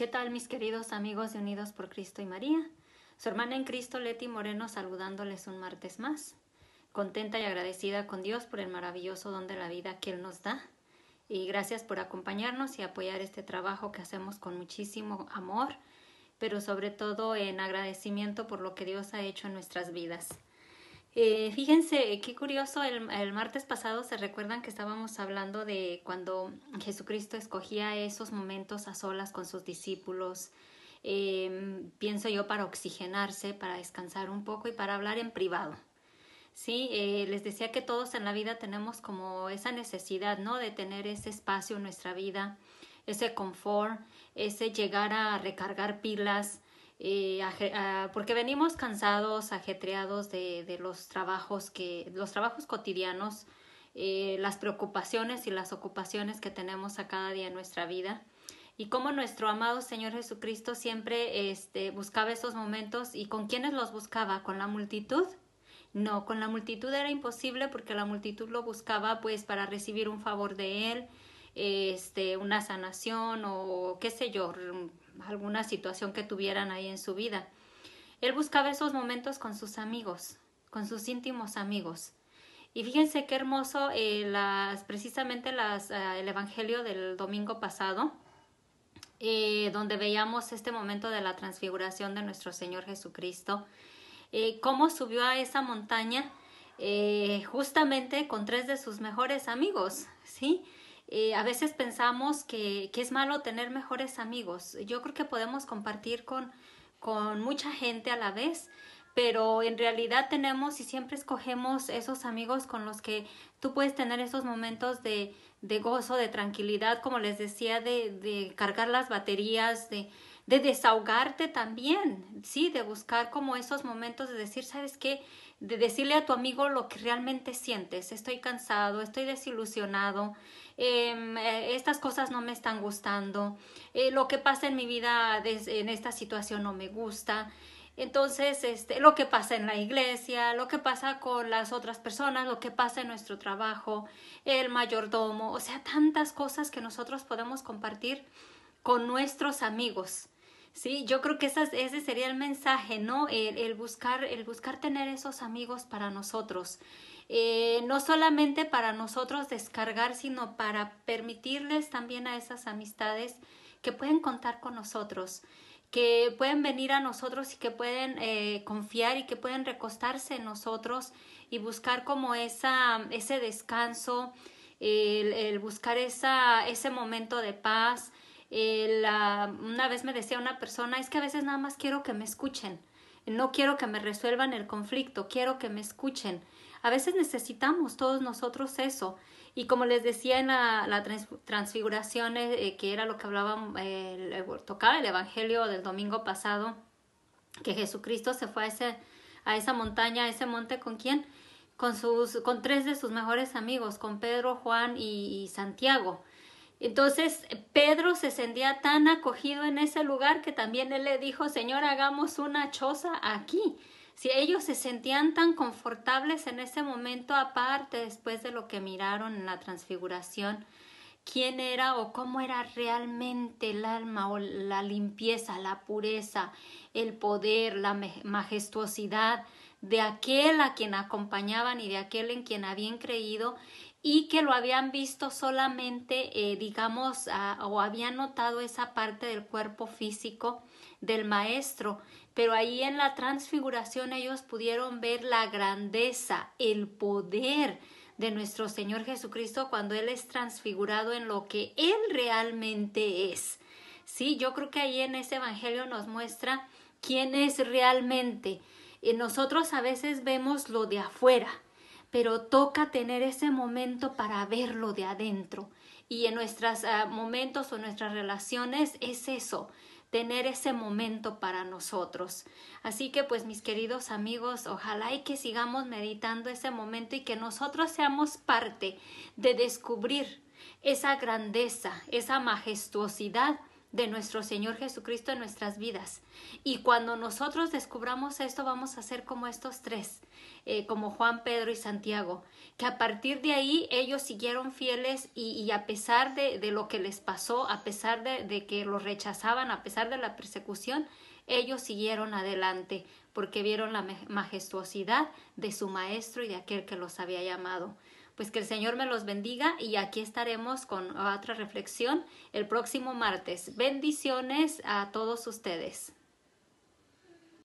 ¿Qué tal mis queridos amigos de Unidos por Cristo y María? Su hermana en Cristo Leti Moreno saludándoles un martes más, contenta y agradecida con Dios por el maravilloso don de la vida que Él nos da. Y gracias por acompañarnos y apoyar este trabajo que hacemos con muchísimo amor, pero sobre todo en agradecimiento por lo que Dios ha hecho en nuestras vidas. Eh, fíjense, qué curioso, el, martes pasado se recuerdan que estábamos hablando de cuando Jesucristo escogía esos momentos a solas con sus discípulos, em, pienso yo, para oxigenarse, para descansar un poco y para hablar en privado. Sí, eh, les decía que todos en la vida tenemos como esa necesidad, ¿no? De tener ese espacio en nuestra vida, ese confort, ese llegar a recargar pilas, eh, ah, porque venimos cansados, ajetreados de, los trabajos que, los trabajos cotidianos, eh, las preocupaciones y las ocupaciones que tenemos a cada día en nuestra vida. Y como nuestro amado Señor Jesucristo siempre este, buscaba esos momentos y con quiénes los buscaba, con la multitud. No, con la multitud era imposible porque la multitud lo buscaba pues para recibir un favor de él, este, una sanación o qué sé yo, alguna situación que tuvieran ahí en su vida. Él buscaba esos momentos con sus amigos, con sus íntimos amigos. Y fíjense qué hermoso eh, las, precisamente las, eh, el Evangelio del domingo pasado, eh, donde veíamos este momento de la transfiguración de nuestro Señor Jesucristo, cómo subió a esa montaña justamente con tres de sus mejores amigos, ¿sí? Eh, a veces pensamos que, que, es malo tener mejores amigos. Yo creo que podemos compartir con, con mucha gente a la vez, pero en realidad tenemos y siempre escogemos esos amigos con los que tú puedes tener esos momentos de, de gozo, de tranquilidad, como les decía, de, de cargar las baterías, de, de desahogarte también, sí, de buscar como esos momentos de decir, ¿sabes qué? de decirle a tu amigo lo que realmente sientes. Estoy cansado, estoy desilusionado, em, eh, estas cosas no me están gustando, eh, lo que pasa en mi vida en esta situación no me gusta. Entonces, este, lo que pasa en la iglesia, lo que pasa con las otras personas, lo que pasa en nuestro trabajo, el mayordomo, o sea, tantas cosas que nosotros podemos compartir con nuestros amigos. Sí, yo creo que ese sería el mensaje, ¿no? El, buscar, el buscar tener esos amigos para nosotros. Eh, no solamente para nosotros descargar, sino para permitirles también a esas amistades que pueden contar con nosotros, que pueden venir a nosotros y que pueden eh, confiar y que pueden recostarse en nosotros y buscar como esa, ese descanso, el, el buscar esa, ese momento de paz, eh, una vez me decía una persona, es que a veces nada más quiero que me escuchen, no quiero que me resuelvan el conflicto, quiero que me escuchen. A veces necesitamos todos nosotros eso. Y como les decía en la, transfiguración, eh, eh, que era lo que hablaba, eh, tocaba el Evangelio del domingo pasado, que Jesucristo se fue a, a esa montaña, a ese monte con quién? Con, sus, con tres de sus mejores amigos, con Pedro, Juan y Santiago. Entonces Pedro se sentía tan acogido en ese lugar que también él le dijo, Señor, hagamos una choza aquí. Si ellos se sentían tan confortables en ese momento aparte después de lo que miraron en la transfiguración, quién era o cómo era realmente el alma o la limpieza, la pureza, el poder, la majestuosidad de aquel a quien acompañaban y de aquel en quien habían creído y que lo habían visto solamente, eh, digamos, o habían notado esa parte del cuerpo físico del maestro, pero ahí en la transfiguración ellos pudieron ver la grandeza, el poder de nuestro Señor Jesucristo cuando Él es transfigurado en lo que Él realmente es. Sí, yo creo que ahí en ese Evangelio nos muestra quién es realmente. Eh, nosotros a veces vemos lo de afuera, pero toca tener ese momento para verlo de adentro. Y en nuestros ah, momentos o nuestras relaciones es eso, tener ese momento para nosotros. Así que pues mis queridos amigos, ojalá y que sigamos meditando ese momento y que nosotros seamos parte de descubrir esa grandeza, esa majestuosidad de nuestro Señor Jesucristo en nuestras vidas. Y cuando nosotros descubramos esto, vamos a ser como estos tres, eh, como Juan, Pedro y Santiago, que a partir de ahí ellos siguieron fieles y, y a pesar de, de, lo que les pasó, a pesar de, de que los rechazaban, a pesar de la persecución, ellos siguieron adelante porque vieron la majestuosidad de su Maestro y de aquel que los había llamado. Pues que el Señor me los bendiga y aquí estaremos con otra reflexión el próximo martes. Bendiciones a todos ustedes.